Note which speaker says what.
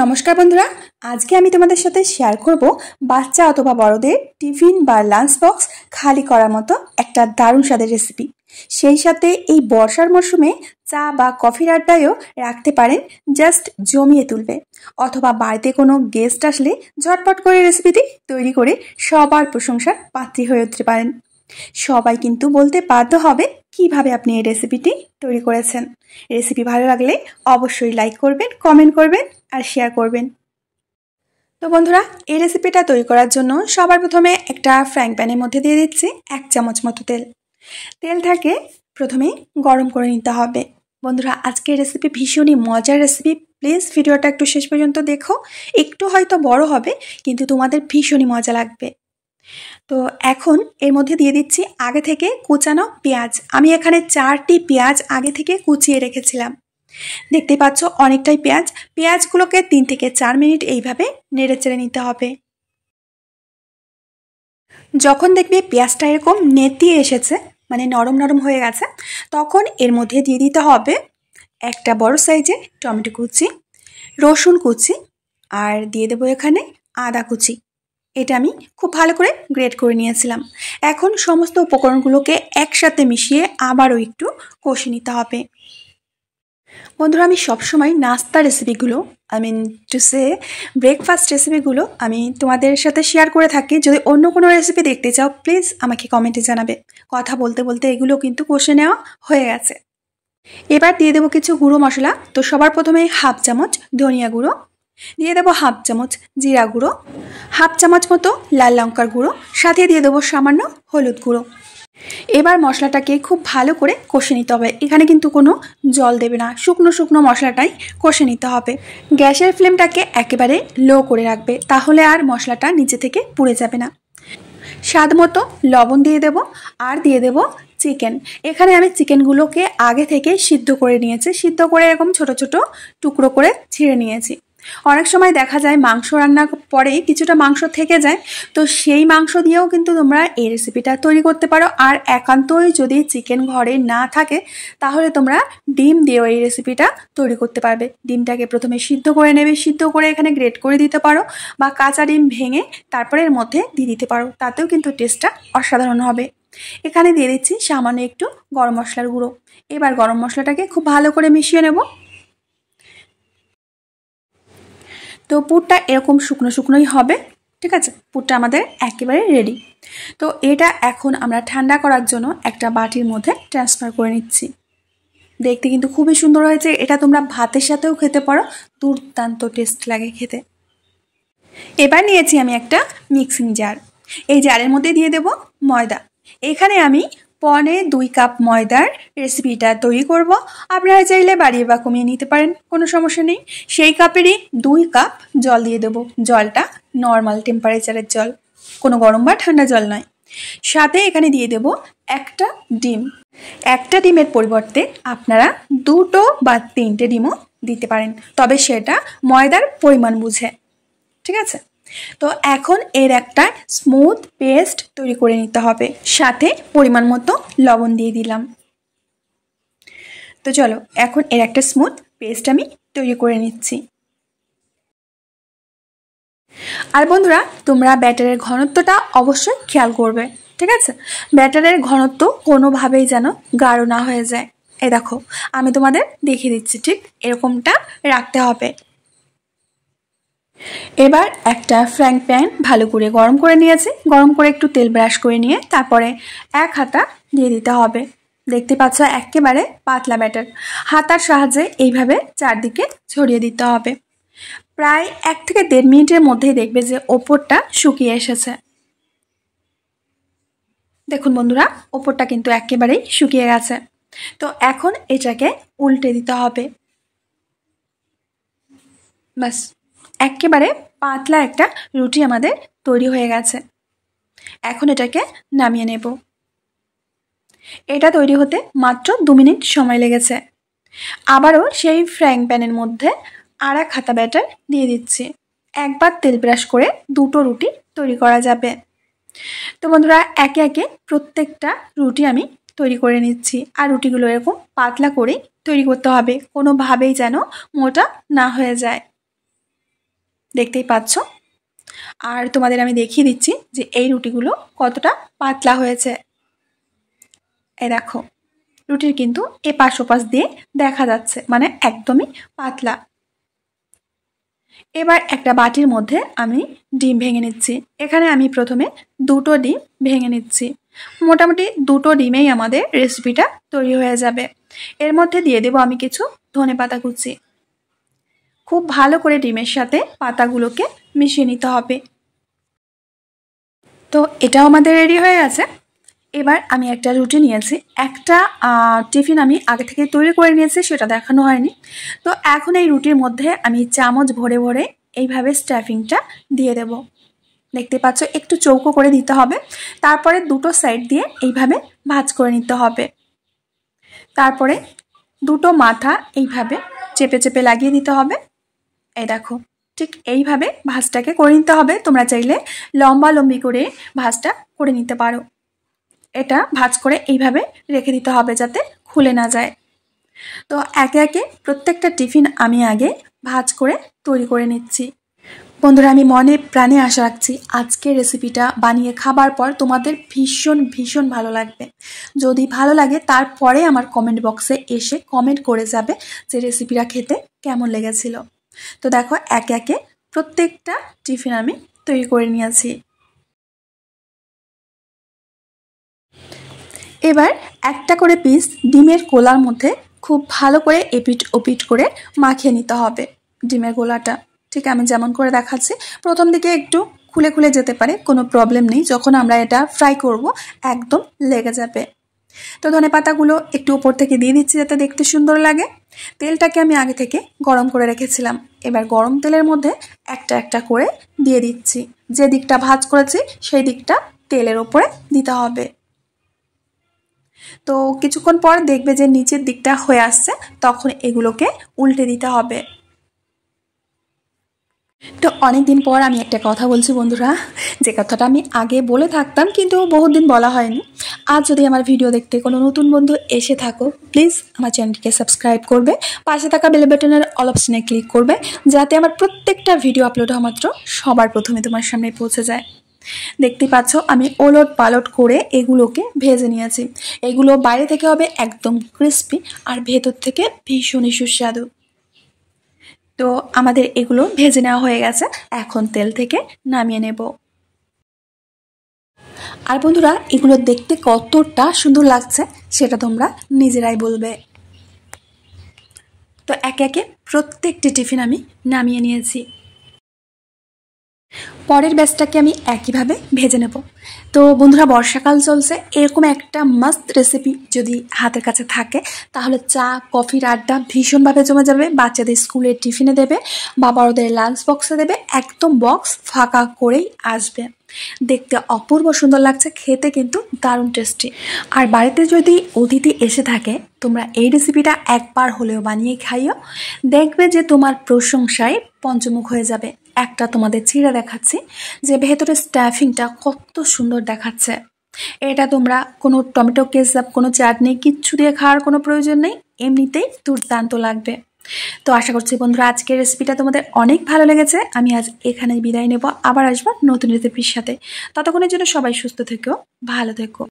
Speaker 1: নমস্কার বন্ধুরা আজকে আমি তোমাদের সাথে শেয়ার করব বাচ্চা অথবা বড়দের টিফিন বা লাঞ্চ বক্স খালি করার মতো একটা দারুণ স্বাদের রেসিপি সেই সাথে এই বর্ষার মরশুমে চা বা কফির আড্ডায়ও রাখতে পারেন জাস্ট জমিয়ে তুলবে অথবা বাড়িতে কোনো গেস্ট আসলে ঝটপট করে রেসিপিটি তৈরি করে সবার প্রশংসার পাত্রী হয়ে উঠতে পারেন সবাই কিন্তু বলতে বাধ্য হবে কিভাবে আপনি এই রেসিপিটি তৈরি করেছেন রেসিপি ভালো লাগলে অবশ্যই লাইক করবেন কমেন্ট করবেন আর শেয়ার করবেন তো বন্ধুরা এই রেসিপিটা তৈরি করার জন্য সবার প্রথমে একটা ফ্রাইং প্যানের মধ্যে দিয়ে দিচ্ছি এক চামচ মতো তেল তেল থাকে প্রথমে গরম করে নিতে হবে বন্ধুরা আজকের রেসিপি ভীষণই মজার রেসিপি প্লিজ ভিডিওটা একটু শেষ পর্যন্ত দেখো একটু হয়তো বড় হবে কিন্তু তোমাদের ভীষণই মজা লাগবে তো এখন এর মধ্যে দিয়ে দিচ্ছি আগে থেকে কুচানো পেঁয়াজ আমি এখানে চারটি পেঁয়াজ আগে থেকে কুচিয়ে রেখেছিলাম দেখতে পাচ্ছ অনেকটাই পেঁয়াজ পেঁয়াজগুলোকে তিন থেকে চার মিনিট এইভাবে নেড়ে চেড়ে নিতে হবে যখন দেখবে পেঁয়াজটা এরকম নেতিয়ে এসেছে মানে নরম নরম হয়ে গেছে তখন এর মধ্যে দিয়ে দিতে হবে একটা বড় সাইজে টমেটো কুচি রসুন কুচি আর দিয়ে দেবো এখানে আদা কুচি এটা আমি খুব ভালো করে গ্রেড করে নিয়েছিলাম এখন সমস্ত উপকরণগুলোকে একসাথে মিশিয়ে আবারও একটু কষে নিতে হবে বন্ধুরা আমি সবসময় নাস্তা রেসিপিগুলো I mean to say breakfast রেসিপিগুলো আমি তোমাদের সাথে শেয়ার করে থাকি যদি অন্য কোনো রেসিপি দেখতে চাও প্লিজ আমাকে কমেন্টে জানাবে কথা বলতে বলতে এগুলো কিন্তু কষে নেওয়া হয়ে গেছে এবার দিয়ে দেবো কিছু গুঁড়ো মশলা তো সবার প্রথমে হাফ চামচ ধনিয়া গুঁড়ো দিয়ে দেবো হাফ চামচ জিরা গুঁড়ো হাফ চামচ মতো লাল লঙ্কার গুঁড়ো সাথে দিয়ে দেবো সামান্য হলুদ গুঁড়ো এবার মশলাটাকে খুব ভালো করে কষে নিতে হবে এখানে কিন্তু কোনো জল দেবে না শুকনো শুকনো মশলাটাই কষে নিতে হবে গ্যাসের ফ্লেমটাকে একেবারে লো করে রাখবে তাহলে আর মশলাটা নিচে থেকে পুড়ে যাবে না স্বাদ মতো লবণ দিয়ে দেব আর দিয়ে দেব চিকেন এখানে আমি চিকেনগুলোকে আগে থেকে সিদ্ধ করে নিয়েছি সিদ্ধ করে এরকম ছোট ছোট টুকরো করে ছিঁড়ে নিয়েছি অনেক সময় দেখা যায় মাংস রান্না পরে কিছুটা মাংস থেকে যায় তো সেই মাংস দিয়েও কিন্তু তোমরা এই রেসিপিটা তৈরি করতে পারো আর একান্তই যদি চিকেন ঘরে না থাকে তাহলে তোমরা ডিম দিয়েও এই রেসিপিটা তৈরি করতে পারবে ডিমটাকে প্রথমে সিদ্ধ করে নেবে সিদ্ধ করে এখানে গ্রেট করে দিতে পারো বা কাঁচা ডিম ভেঙে তারপরে এর মধ্যে দিয়ে দিতে পারো তাতেও কিন্তু টেস্টটা অসাধারণ হবে এখানে দিয়ে দিচ্ছি সামান্য একটু গরম মশলার গুঁড়ো এবার গরম মশলাটাকে খুব ভালো করে মিশিয়ে নেব তো পুরটা এরকম শুকনো শুকনোই হবে ঠিক আছে পুরটা আমাদের একেবারে রেডি তো এটা এখন আমরা ঠান্ডা করার জন্য একটা বাটির মধ্যে ট্রান্সফার করে নিচ্ছি দেখতে কিন্তু খুবই সুন্দর হয়েছে এটা তোমরা ভাতের সাথেও খেতে পারো দুর্দান্ত টেস্ট লাগে খেতে এবার নিয়েছি আমি একটা মিক্সিং জার এই জারের মধ্যে দিয়ে দেব ময়দা এখানে আমি পনে দুই কাপ ময়দার রেসিপিটা তৈরি করব আপনারা চাইলে বাড়িয়ে বা কমিয়ে নিতে পারেন কোনো সমস্যা নেই সেই কাপেরই দুই কাপ জল দিয়ে দেবো জলটা নর্মাল টেম্পারেচারের জল কোনো গরম বা ঠান্ডা জল নয় সাথে এখানে দিয়ে দেব একটা ডিম একটা ডিমের পরিবর্তে আপনারা দুটো বা তিনটে ডিমও দিতে পারেন তবে সেটা ময়দার পরিমাণ বুঝে ঠিক আছে তো এখন এর একটা স্মুথ পেস্ট তৈরি করে নিতে হবে সাথে পরিমাণ মতো লবণ দিয়ে দিলাম তো চলো এখন এর একটা স্মুথ পেস্ট আমি তৈরি করে নিচ্ছি আর বন্ধুরা তোমরা ব্যাটারের ঘনত্বটা অবশ্যই খেয়াল করবে ঠিক আছে ব্যাটারের ঘনত্ব কোনোভাবেই যেন গাঢ় না হয়ে যায় এ দেখো আমি তোমাদের দেখিয়ে দিচ্ছি ঠিক এরকমটা রাখতে হবে এবার একটা ফ্র্যাং প্যান ভালো করে গরম করে নিয়েছি গরম করে একটু তেল ব্রাশ করে নিয়ে তারপরে এক হাতা দিয়ে দিতে হবে দেখতে পাচ্ছ একেবারে পাতলা ব্যাটার হাতার সাহায্যে এইভাবে চারদিকে ছড়িয়ে দিতে হবে প্রায় এক থেকে দেড় মিনিটের মধ্যেই দেখবে যে ওপরটা শুকিয়ে এসেছে দেখুন বন্ধুরা ওপরটা কিন্তু একেবারেই শুকিয়ে গেছে তো এখন এটাকে উল্টে দিতে হবে ব্যাস একেবারে পাতলা একটা রুটি আমাদের তৈরি হয়ে গেছে এখন এটাকে নামিয়ে নেব এটা তৈরি হতে মাত্র দু মিনিট সময় লেগেছে আবারও সেই ফ্রাইং প্যানের মধ্যে এক খাতা ব্যাটার দিয়ে দিচ্ছি একবার তেল ব্রাশ করে দুটো রুটি তৈরি করা যাবে তো বন্ধুরা একে একে প্রত্যেকটা রুটি আমি তৈরি করে নিচ্ছি আর রুটিগুলো এরকম পাতলা করেই তৈরি করতে হবে কোনোভাবেই যেন মোটা না হয়ে যায় দেখতেই পাচ্ছ আর তোমাদের আমি দেখিয়ে দিচ্ছি যে এই রুটিগুলো কতটা পাতলা হয়েছে এ দেখো রুটির কিন্তু এ পাশ ওপাশ দিয়ে দেখা যাচ্ছে মানে একদমই পাতলা এবার একটা বাটির মধ্যে আমি ডিম ভেঙে নিচ্ছি এখানে আমি প্রথমে দুটো ডিম ভেঙে নিচ্ছি মোটামুটি দুটো ডিমেই আমাদের রেসিপিটা তৈরি হয়ে যাবে এর মধ্যে দিয়ে দেব আমি কিছু ধনে পাতা কুচি খুব ভালো করে ডিমের সাথে পাতাগুলোকে মিশিয়ে নিতে হবে তো এটাও আমাদের রেডি হয়ে গেছে এবার আমি একটা রুটি নিয়েছি একটা টিফিন আমি আগে থেকে তৈরি করে নিয়েছি সেটা দেখানো হয়নি তো এখন এই রুটির মধ্যে আমি চামচ ভরে ভরে এইভাবে স্টাফিংটা দিয়ে দেব দেখতে পাচ্ছ একটু চৌকো করে দিতে হবে তারপরে দুটো সাইড দিয়ে এইভাবে ভাজ করে নিতে হবে তারপরে দুটো মাথা এইভাবে চেপে চেপে লাগিয়ে দিতে হবে এই দেখো ঠিক এইভাবে ভাঁজটাকে করে নিতে হবে তোমরা চাইলে লম্বা লম্বি করে ভাঁজটা করে নিতে পারো এটা ভাঁজ করে এইভাবে রেখে দিতে হবে যাতে খুলে না যায় তো একে একে প্রত্যেকটা টিফিন আমি আগে ভাজ করে তৈরি করে নিচ্ছি বন্ধুরা আমি মনে প্রাণে আশা রাখছি আজকের রেসিপিটা বানিয়ে খাবার পর তোমাদের ভীষণ ভীষণ ভালো লাগবে যদি ভালো লাগে তারপরে আমার কমেন্ট বক্সে এসে কমেন্ট করে যাবে যে রেসিপিটা খেতে কেমন লেগেছিল তো দেখো একে একে প্রত্যেকটা টিফিন আমি তৈরি করে নিয়েছি এবার একটা করে পিস ডিমের গোলার মধ্যে খুব ভালো করে এপিট ওপিট করে মাখিয়ে নিতে হবে ডিমের গোলাটা ঠিক আমি যেমন করে দেখাচ্ছি প্রথম দিকে একটু খুলে খুলে যেতে পারে কোনো প্রবলেম নেই যখন আমরা এটা ফ্রাই করব একদম লেগে যাবে তো ধনে পাতাগুলো একটু উপর থেকে দিয়ে দিচ্ছি যাতে দেখতে সুন্দর লাগে তেলটাকে আমি আগে থেকে গরম করে রেখেছিলাম এবার গরম তেলের মধ্যে একটা একটা করে দিয়ে দিচ্ছি যে দিকটা ভাজ করেছি সেই দিকটা তেলের ওপরে দিতে হবে তো কিছুক্ষণ পর দেখবে যে নিচের দিকটা হয়ে আসছে তখন এগুলোকে উল্টে দিতে হবে তো অনেক দিন পর আমি একটা কথা বলছি বন্ধুরা যে কথাটা আমি আগে বলে থাকতাম কিন্তু বহুত দিন বলা হয়নি আজ যদি আমার ভিডিও দেখতে কোনো নতুন বন্ধু এসে থাকো প্লিজ আমার চ্যানেলটিকে সাবস্ক্রাইব করবে পাশে থাকা বেল বাটনের অল অপশনে ক্লিক করবে যাতে আমার প্রত্যেকটা ভিডিও আপলোড হওয়া মাত্র সবার প্রথমে তোমার সামনে পৌঁছে যায় দেখতে পাচ্ছ আমি ওলট পালট করে এগুলোকে ভেজে নিয়েছি এগুলো বাইরে থেকে হবে একদম ক্রিস্পি আর ভেতর থেকে ভীষণই সুস্বাদু তো আমাদের এগুলো ভেজে নেওয়া হয়ে গেছে এখন তেল থেকে নামিয়ে নেব আর বন্ধুরা এগুলো দেখতে কতটা সুন্দর লাগছে সেটা তোমরা নিজেরাই বলবে তো একে একে প্রত্যেকটি টিফিন আমি নামিয়ে নিয়েছি পরের ব্যাচটাকে আমি একইভাবে ভেজে নেব তো বন্ধুরা বর্ষাকাল চলছে এরকম একটা মাস্ত রেসিপি যদি হাতের কাছে থাকে তাহলে চা কফির আড্ডা ভীষণভাবে জমে যাবে বাচ্চাদের স্কুলের টিফিনে দেবে বা ওদের লাঞ্চ বক্সে দেবে একদম বক্স ফাঁকা করেই আসবে দেখতে অপূর্ব সুন্দর লাগছে খেতে কিন্তু দারুণ টেস্টি আর বাড়িতে যদি অতিথি এসে থাকে তোমরা এই রেসিপিটা একবার হলেও বানিয়ে খাইও দেখবে যে তোমার প্রশংসায় পঞ্চমুখ হয়ে যাবে একটা তোমাদের চিড়ে দেখাচ্ছি যে ভেতরে স্ট্যাফিংটা কত সুন্দর দেখাচ্ছে এটা তোমরা কোনো টমেটো কেচাপ কোনো চাটনি কিচ্ছু দিয়ে খাওয়ার কোনো প্রয়োজন নেই এমনিতেই দুর্দান্ত লাগবে তো আশা করছি বন্ধুরা আজকের রেসিপিটা তোমাদের অনেক ভালো লেগেছে আমি আজ এখানে বিদায় নেব আবার আসবো নতুন রেসিপির সাথে ততক্ষণের জন্য সবাই সুস্থ থেকো ভালো থেকো